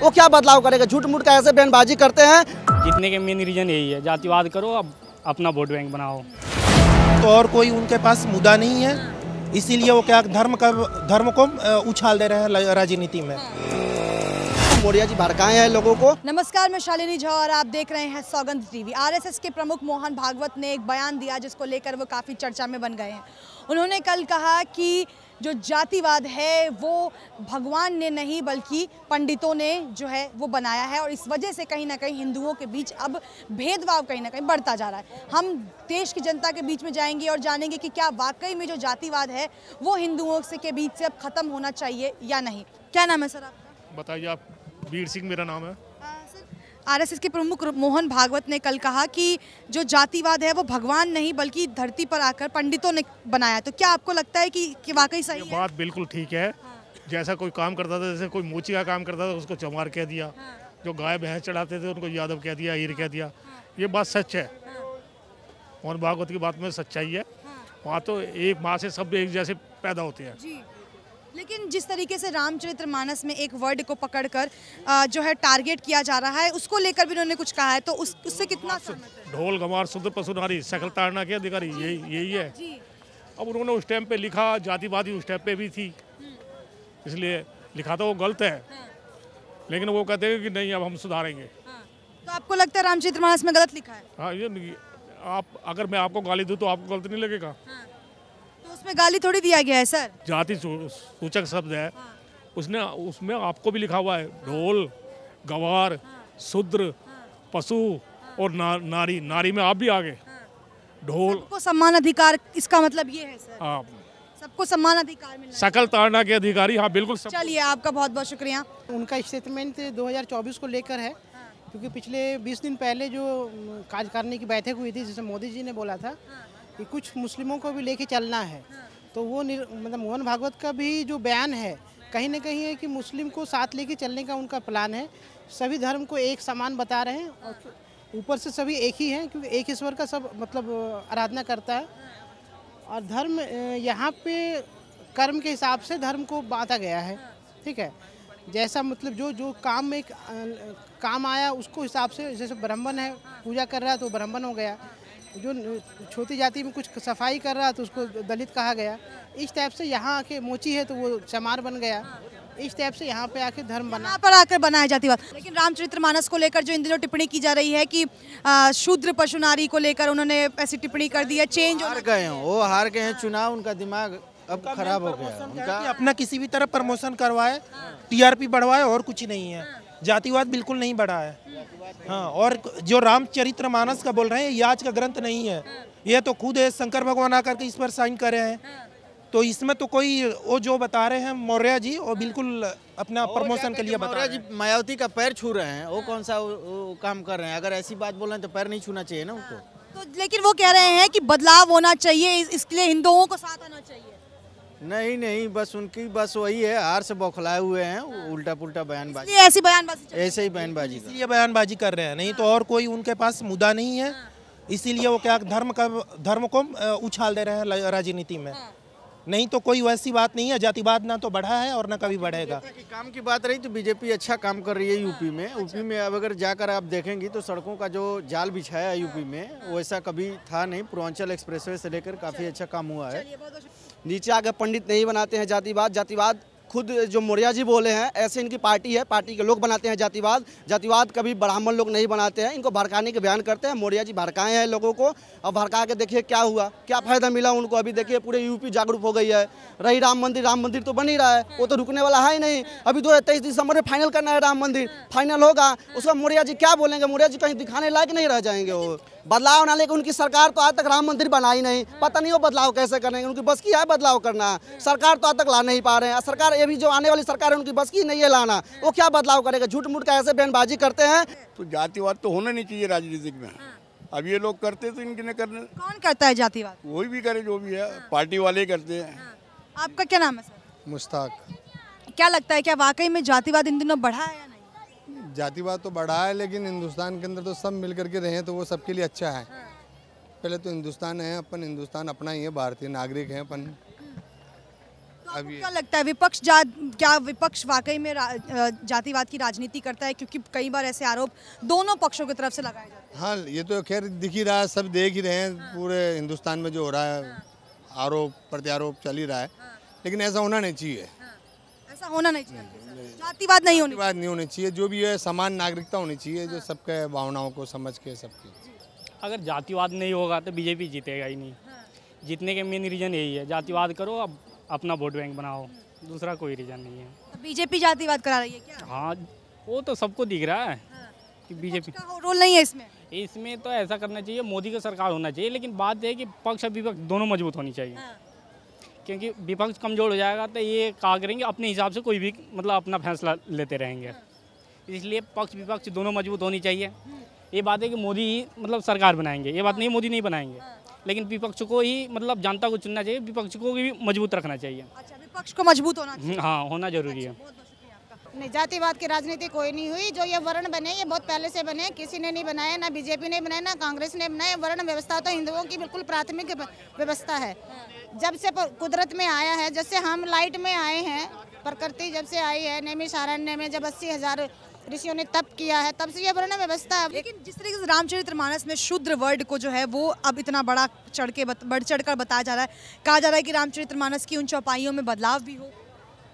वो क्या बदलाव करेगा झूठ मूठ का ऐसे बैनबाजी करते हैं जीतने के मेन रीजन यही है जातिवाद करो अब अपना वोट बैंक बनाओ तो और कोई उनके पास मुद्दा नहीं है इसीलिए वो क्या धर्म का धर्म को उछाल दे रहे हैं राजनीति में मोरिया जी भड़काए हैं लोगों को नमस्कार मैं शालिनी झा और आप देख रहे हैं सौगंध टीवी आरएसएस के प्रमुख मोहन भागवत ने एक बयान दिया जिसको लेकर वो काफ़ी चर्चा में बन गए हैं उन्होंने कल कहा कि जो जातिवाद है वो भगवान ने नहीं बल्कि पंडितों ने जो है वो बनाया है और इस वजह से कहीं ना कहीं हिंदुओं के बीच अब भेदभाव कहीं ना कहीं बढ़ता जा रहा है हम देश की जनता के बीच में जाएंगे और जानेंगे कि क्या वाकई में जो जातिवाद है वो हिंदुओं से के बीच से अब ख़त्म होना चाहिए या नहीं क्या नाम है सर आपका बताइए आप वीर सिंह मेरा नाम है आरएसएस के प्रमुख मोहन भागवत ने कल कहा कि जो जातिवाद है वो भगवान नहीं बल्कि धरती पर आकर पंडितों ने बनाया तो क्या आपको लगता है कि, कि वाकई सही है? बात बिल्कुल ठीक है हाँ। जैसा कोई काम करता था जैसे कोई मोची का काम करता था उसको चमार कह दिया हाँ। जो गाय भैंस चढ़ाते थे उनको यादव कह दिया हीर कह दिया हाँ। ये बात सच है मोहन भागवत की बात में सच्चाई है वहाँ तो एक माँ से सब एक जैसे पैदा होते हैं लेकिन जिस तरीके से रामचरित्र मानस में एक वर्ड को पकड़कर जो है टारगेट किया जा रहा है उसको लेकर भी उन्होंने कुछ कहा है तो उस उससे कितना ढोल गंवार शुद्ध पशुधारी सकल ताड़ना के अधिकारी यही यही है अब उन्होंने उस टाइम पे लिखा जातिवादी उस टाइम पे भी थी हम्म। इसलिए लिखा तो वो गलत है हाँ। लेकिन वो कहते हैं कि नहीं अब हम सुधारेंगे हाँ। तो आपको लगता है रामचरित्र मानस में गलत लिखा है हाँ ये आप अगर मैं आपको गाली दूँ तो आपको गलत नहीं लगेगा हाँ। उसमें गाली थोड़ी दिया गया है सर जाति सूचक शब्द है हाँ। उसने उसमें आपको भी लिखा हुआ है ढोल गवार हाँ। शूद्र हाँ। पशु और ना, नारी नारी में आप भी आ गए हाँ। ढोल को सम्मान अधिकार इसका मतलब ये है सर आप सबको सम्मान अधिकार मिला सकल ताड़ना के अधिकारी हाँ बिल्कुल चलिए आपका बहुत बहुत शुक्रिया उनका स्टेटमेंट 2024 को लेकर है क्योंकि पिछले 20 दिन पहले जो करने की बैठक हुई थी जिसे मोदी जी ने बोला था कि कुछ मुस्लिमों को भी लेके चलना है तो वो मतलब मोहन भागवत का भी जो बयान है कहीं ना कहीं है कि मुस्लिम को साथ लेके चलने का उनका प्लान है सभी धर्म को एक समान बता रहे हैं और ऊपर से सभी एक ही हैं क्योंकि एक ईश्वर का सब मतलब आराधना करता है और धर्म यहाँ पे कर्म के हिसाब से धर्म को बांटा गया है ठीक है जैसा मतलब जो जो काम में काम आया उसको हिसाब से जैसे ब्राह्मण है पूजा कर रहा है तो ब्राह्मण हो गया जो छोटी जाति में कुछ सफाई कर रहा तो उसको दलित कहा गया इस टाइप से यहाँ आके मोची है तो वो चमार बन गया इस टाइप से यहाँ पे आके धर्म बना पर आकर बनाया बात लेकिन रामचरितमानस को लेकर जो इन दिनों टिप्पणी की जा रही है कि शूद्र पशुनारी को लेकर उन्होंने ऐसी टिप्पणी कर दी है चेंज हार गए हैं वो हार गए हैं चुनाव उनका दिमाग अब खराब हो गया उनका अपना किसी भी तरह प्रमोशन करवाए टीआरपी बढ़वाए और कुछ नहीं है जातिवाद बिल्कुल नहीं बढ़ा है हाँ और जो रामचरित्र मानस का बोल रहे हैं ये आज का ग्रंथ नहीं है ये तो खुद है शंकर भगवान आकर के इस पर साइन करे हैं तो इसमें तो कोई वो जो बता रहे हैं मौर्य जी वो बिल्कुल अपना प्रमोशन के लिए बता रहे हैं मायावती का पैर छू रहे हैं वो कौन सा काम कर रहे हैं अगर ऐसी बात बोल रहे हैं तो पैर नहीं छूना चाहिए ना उनको हाँ, तो लेकिन वो कह रहे हैं कि बदलाव होना चाहिए इसके लिए हिंदुओं को साथ आना चाहिए नहीं नहीं बस उनकी बस वही है हार से बौखलाए हुए हैं हाँ। उल्टा पुल्टा बयानबाजी ऐसी बयानबाजी ऐसे ही बयानबाजी इसलिए बयानबाजी कर रहे हैं नहीं तो और कोई उनके पास मुद्दा नहीं है हाँ। इसीलिए वो क्या धर्म का धर्म को उछाल दे रहे हैं राजनीति में हाँ। नहीं तो कोई वैसी बात नहीं है जातिवाद ना तो बढ़ा है और ना कभी बढ़ेगा काम की बात रही तो बीजेपी अच्छा काम कर रही है यूपी में यूपी अच्छा। में अब अगर जाकर आप देखेंगी तो सड़कों का जो जाल बिछाया है यूपी में वैसा कभी था नहीं पूर्वांचल एक्सप्रेसवे से लेकर काफ़ी अच्छा काम हुआ है नीचे आकर पंडित नहीं बनाते हैं जातिवाद जातिवाद खुद जो मौर्या जी बोले हैं ऐसे इनकी पार्टी है पार्टी के लोग बनाते हैं जातिवाद जातिवाद कभी ब्राह्मण लोग नहीं बनाते हैं इनको भड़काने के बयान करते हैं मौर्या जी भड़काए हैं लोगों को और भड़का के देखिए क्या हुआ क्या फ़ायदा मिला उनको अभी देखिए पूरे यूपी जागरूक हो गई है रही राम मंदिर राम मंदिर तो बन ही रहा है वो तो रुकने वाला है ही नहीं अभी दो तो दिसंबर में फाइनल करना है राम मंदिर फाइनल होगा उसका मौर्या जी क्या बोलेंगे मौर्या जी कहीं दिखाने लायक नहीं रह जाएंगे वो बदलाव ना लेकिन उनकी सरकार तो आज तक राम मंदिर बनाई नहीं पता नहीं वो बदलाव कैसे करेंगे उनकी बस की है बदलाव करना सरकार तो आज तक ला नहीं पा रहे हैं सरकार ये भी जो आने वाली सरकार है उनकी बस की नहीं है लाना वो क्या बदलाव करेगा झूठ मूठ का ऐसे बयानबाजी करते हैं तो जातिवाद तो होना नहीं चाहिए राजनीतिक में अब ये लोग करते तो इनके ने करने कौन करता है जातिवाद वही भी करे जो भी है पार्टी वाले करते हैं आपका क्या नाम है सर मुश्ताक क्या लगता है क्या वाकई में जातिवाद इन दिनों बढ़ा है जातिवाद तो बढ़ा है लेकिन हिंदुस्तान के अंदर तो सब मिल करके रहें तो वो सबके लिए अच्छा है हाँ। पहले तो हिंदुस्तान है अपन हिंदुस्तान अपना ही है भारतीय नागरिक है अपन तो अब क्या लगता है विपक्ष जा क्या विपक्ष वाकई में जातिवाद की राजनीति करता है क्योंकि कई बार ऐसे आरोप दोनों पक्षों की तरफ से लगाए जाते हैं हाँ ये तो खैर दिख ही रहा है सब देख ही रहे हैं हाँ। पूरे हिंदुस्तान में जो हो रहा है हाँ। आरोप प्रत्यारोप चल ही रहा है हाँ। लेकिन ऐसा होना नहीं चाहिए हाँ। ऐसा होना नहीं चाहिए जातिवाद नहीं होनी जातिवाद नहीं होनी चाहिए जो भी है समान नागरिकता होनी चाहिए जो सबके भावनाओं को समझ के सबकी अगर जातिवाद नहीं होगा तो बीजेपी जीतेगा ही नहीं जीतने के मेन रीज़न यही है जातिवाद करो अब अपना वोट बैंक बनाओ दूसरा कोई रीज़न नहीं है तो बीजेपी जातिवाद करा रही है क्या हाँ वो तो सबको दिख रहा है हाँ। कि बीजेपी रोल नहीं है इसमें इसमें तो ऐसा करना चाहिए मोदी का सरकार होना चाहिए लेकिन बात यह है कि पक्ष और विपक्ष दोनों मजबूत होनी चाहिए हाँ। क्योंकि विपक्ष कमज़ोर हो जाएगा तो ये कहा करेंगे अपने हिसाब से कोई भी मतलब अपना फैसला लेते रहेंगे इसलिए पक्ष विपक्ष दोनों मजबूत होनी चाहिए ये बात है कि मोदी ही मतलब सरकार बनाएंगे ये बात नहीं मोदी नहीं बनाएंगे लेकिन विपक्ष को ही मतलब जनता को चुनना चाहिए विपक्ष को भी मजबूत रखना चाहिए अच्छा विपक्ष को मजबूत होना चाहिए हाँ होना जरूरी अच्छा, है नहीं जातिवाद की राजनीति कोई नहीं हुई जो ये वर्ण बने ये बहुत पहले से बने किसी ने नहीं बनाया ना बीजेपी ने बनाया ना कांग्रेस ने बनाया वर्ण व्यवस्था तो हिंदुओं की बिल्कुल प्राथमिक व्यवस्था है जब से कुदरत में आया है जैसे हम लाइट में आए हैं प्रकृति जब से आई है सारण्य में जब अस्सी हजार ऋषियों ने तप किया है तब से ये वर्ण व्यवस्था है लेकिन जिस तरीके से रामचरितमानस में शुद्र वर्ड को जो है वो अब इतना बड़ा चढ़ के बढ़ चढ़ कर बताया जा रहा है कहा जा रहा है कि रामचरितमानस की उन चौपाइयों में बदलाव भी हो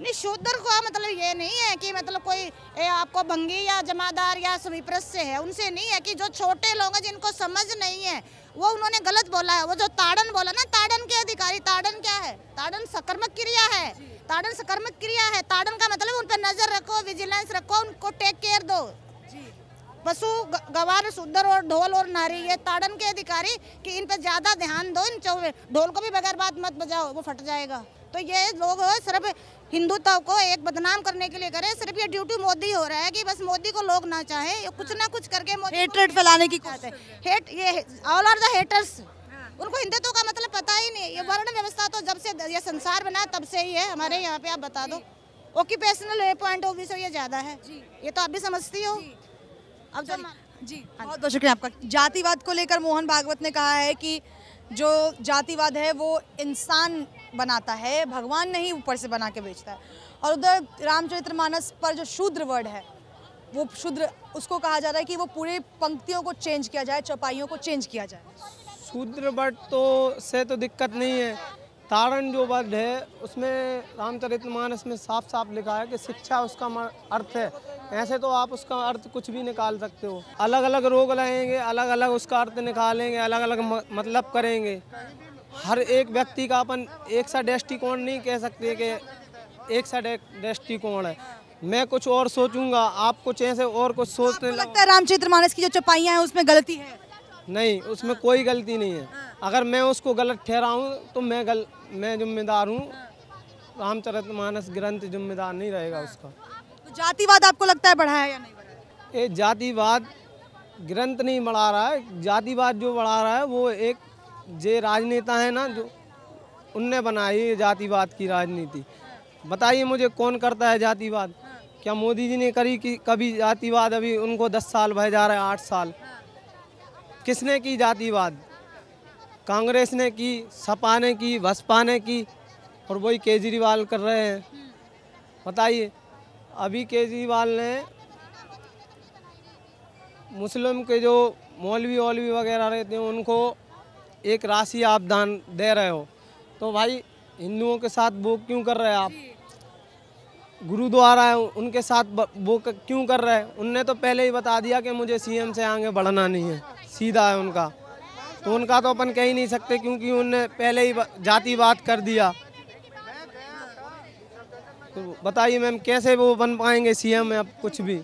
नहीं शूद्र का मतलब ये नहीं है कि मतलब कोई ए, आपको भंगी या जमादार या समीप्रस से है उनसे नहीं है कि जो छोटे लोग हैं जिनको समझ नहीं है वो उन्होंने गलत बोला है वो जो ताड़न बोला ना ताड़न के अधिकारी ताड़न क्या है ताड़न सकर्मक क्रिया है ताड़न सकर्मक क्रिया है ताड़न का मतलब उन पर नजर रखो विजिलेंस रखो उनको टेक केयर दो पशु गवार सुंदर और ढोल और नारी ये ताड़न के अधिकारी कि इन पर ज़्यादा ध्यान दो इन ढोल को भी बगैर बात मत बजाओ वो फट जाएगा तो ये लोग सिर्फ हिंदुत्व को एक बदनाम करने के लिए करे सिर्फ ये ड्यूटी मोदी हो रहा है कि बस मोदी को लोग ना चाहे कुछ ना कुछ करके हेटरेट फैलाने की कोशिश हेट ये ऑल आर द हेटर्स उनको हिंदुत्व का मतलब पता ही नहीं ये हाँ। वर्ण व्यवस्था तो जब से ये संसार बना तब से ही है हमारे यहाँ पे आप बता दो ऑक्यूपेशनल पॉइंट ऑफ व्यू से ये ज़्यादा है ये तो आप भी समझती हो अब जब हाँ जी बहुत बहुत शुक्रिया आपका जातिवाद को लेकर मोहन भागवत ने कहा है कि जो जातिवाद है वो इंसान बनाता है भगवान नहीं ऊपर से बना के बेचता है और उधर रामचरितमानस पर जो शूद्र वर्ड है वो शूद्र उसको कहा जा रहा है कि वो पूरे पंक्तियों को चेंज किया जाए चौपाइयों को चेंज किया जाए शूद्र वर्ड तो से तो दिक्कत नहीं है तारण जो वर्ड है उसमें रामचरितमानस में साफ साफ लिखा है कि शिक्षा उसका अर्थ है ऐसे तो आप उसका अर्थ कुछ भी निकाल सकते हो अलग अलग रोग लगेंगे अलग अलग उसका अर्थ निकालेंगे अलग अलग मतलब करेंगे हर एक व्यक्ति का अपन एक सा दृष्टिकोण नहीं कह सकते कि एक सा दृष्टिकोण है मैं कुछ और सोचूंगा आप कुछ ऐसे और कुछ सोचते लगता है रामचंद्र मानस की जो चपाइयाँ हैं उसमें गलती है नहीं उसमें कोई गलती नहीं है अगर मैं उसको गलत ठहराऊँ तो मैं गल मैं जिम्मेदार हूँ रामचरित मानस ग्रंथ जिम्मेदार नहीं रहेगा उसका तो जातिवाद आपको लगता है बढ़ाया या नहीं बढ़ाया ये जातिवाद ग्रंथ नहीं बढ़ा रहा है जातिवाद जो बढ़ा रहा है वो एक जे राजनेता है ना जो उनने बनाई जातिवाद की राजनीति बताइए मुझे कौन करता है जातिवाद क्या मोदी जी ने करी कि कभी जातिवाद अभी उनको दस साल भय जा रहा है आठ साल किसने की जातिवाद कांग्रेस ने की सपा ने की बसपा ने की और वही केजरीवाल कर रहे हैं बताइए अभी केजरीवाल ने मुस्लिम के जो मौलवी वौलवी वगैरह रहते हैं उनको एक राशि आप दान दे रहे हो तो भाई हिंदुओं के साथ वो क्यों कर रहे हैं आप गुरुद्वारा है उनके साथ वो क्यों कर रहे हैं उनने तो पहले ही बता दिया कि मुझे सीएम से आगे बढ़ना नहीं है सीधा है उनका तो उनका तो अपन कह ही नहीं सकते क्योंकि उनने पहले ही जातिवाद कर दिया तो बताइए मैम कैसे वो बन पाएंगे सीएम अब कुछ भी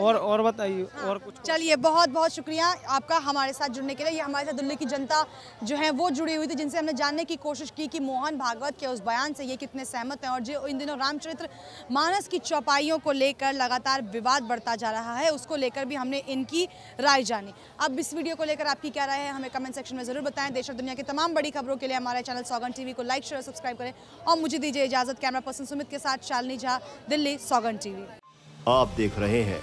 और और बताइए हाँ। और कुछ चलिए बहुत बहुत शुक्रिया आपका हमारे साथ जुड़ने के लिए ये हमारे साथ दिल्ली की जनता जो है वो जुड़ी हुई थी जिनसे हमने जानने की कोशिश की कि मोहन भागवत के उस बयान से ये कितने सहमत हैं और जो इन दिनों रामचरित्र मानस की चौपाइयों को लेकर लगातार विवाद बढ़ता जा रहा है उसको लेकर भी हमने इनकी राय जानी अब इस वीडियो को लेकर आपकी क्या राय है हमें कमेंट सेक्शन में ज़रूर बताएं देश और दुनिया की तमाम बड़ी खबरों के लिए हमारे चैनल सौगन टीवी को लाइक शेयर सब्सक्राइब करें और मुझे दीजिए इजाज़त कैमरा पर्सन सुमित के साथ शालनी झा दिल्ली सौगन टीवी आप देख रहे हैं